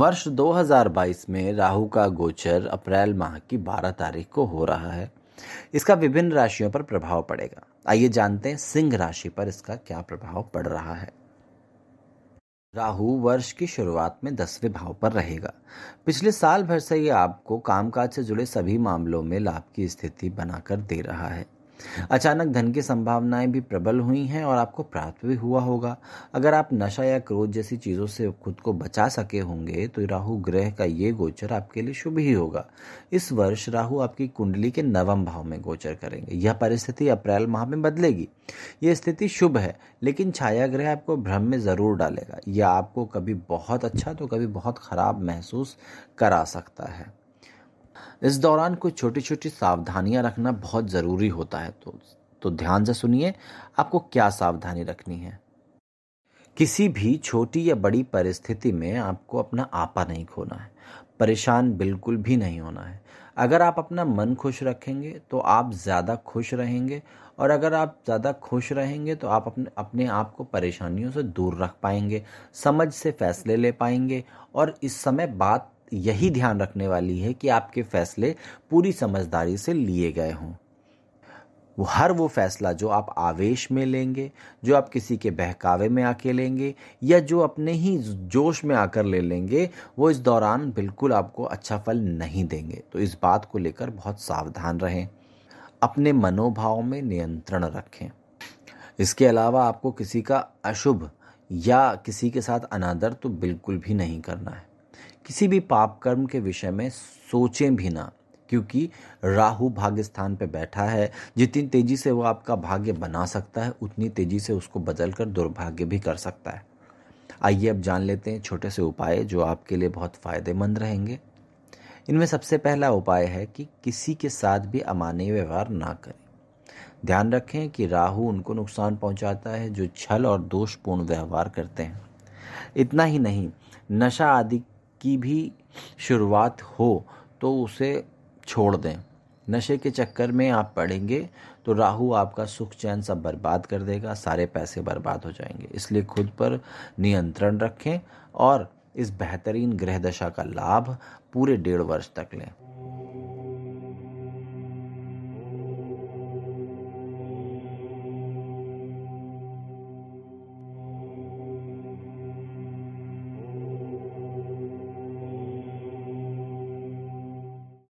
वर्ष 2022 में राहु का गोचर अप्रैल माह की 12 तारीख को हो रहा है इसका विभिन्न राशियों पर प्रभाव पड़ेगा आइए जानते हैं सिंह राशि पर इसका क्या प्रभाव पड़ रहा है राहु वर्ष की शुरुआत में दसवें भाव पर रहेगा पिछले साल भर से ये आपको कामकाज से जुड़े सभी मामलों में लाभ की स्थिति बनाकर दे रहा है अचानक धन की संभावनाएं भी प्रबल हुई हैं और आपको प्राप्त भी हुआ होगा अगर आप नशा या क्रोध जैसी चीज़ों से खुद को बचा सके होंगे तो राहु ग्रह का ये गोचर आपके लिए शुभ ही होगा इस वर्ष राहु आपकी कुंडली के नवम भाव में गोचर करेंगे यह परिस्थिति अप्रैल माह में बदलेगी यह स्थिति शुभ है लेकिन छाया ग्रह आपको भ्रम में ज़रूर डालेगा यह आपको कभी बहुत अच्छा तो कभी बहुत ख़राब महसूस करा सकता है इस दौरान कुछ छोटी छोटी सावधानियां रखना बहुत ज़रूरी होता है तो तो ध्यान से सुनिए आपको क्या सावधानी रखनी है किसी भी छोटी या बड़ी परिस्थिति में आपको अपना आपा नहीं खोना है परेशान बिल्कुल भी नहीं होना है अगर आप अपना मन खुश रखेंगे तो आप ज़्यादा खुश रहेंगे और अगर आप ज़्यादा खुश रहेंगे तो आप अपने अपने आप को परेशानियों से दूर रख पाएंगे समझ से फैसले ले पाएंगे और इस समय बात यही ध्यान रखने वाली है कि आपके फैसले पूरी समझदारी से लिए गए हों वो हर वो फैसला जो आप आवेश में लेंगे जो आप किसी के बहकावे में आके लेंगे या जो अपने ही जोश में आकर ले लेंगे वो इस दौरान बिल्कुल आपको अच्छा फल नहीं देंगे तो इस बात को लेकर बहुत सावधान रहें अपने मनोभाव में नियंत्रण रखें इसके अलावा आपको किसी का अशुभ या किसी के साथ अनादर तो बिल्कुल भी नहीं करना है किसी भी पाप कर्म के विषय में सोचें भी ना क्योंकि राहु भाग्य स्थान पर बैठा है जितनी तेजी से वो आपका भाग्य बना सकता है उतनी तेजी से उसको बदल कर दुर्भाग्य भी कर सकता है आइए अब जान लेते हैं छोटे से उपाय जो आपके लिए बहुत फ़ायदेमंद रहेंगे इनमें सबसे पहला उपाय है कि किसी के साथ भी अमानवीय व्यवहार ना करें ध्यान रखें कि राहु उनको नुकसान पहुंचाता है जो छल और दोषपूर्ण व्यवहार करते हैं इतना ही नहीं नशा आदि की भी शुरुआत हो तो उसे छोड़ दें नशे के चक्कर में आप पड़ेंगे तो राहु आपका सुख चैन सब बर्बाद कर देगा सारे पैसे बर्बाद हो जाएंगे इसलिए खुद पर नियंत्रण रखें और इस बेहतरीन ग्रह दशा का लाभ पूरे डेढ़ वर्ष तक लें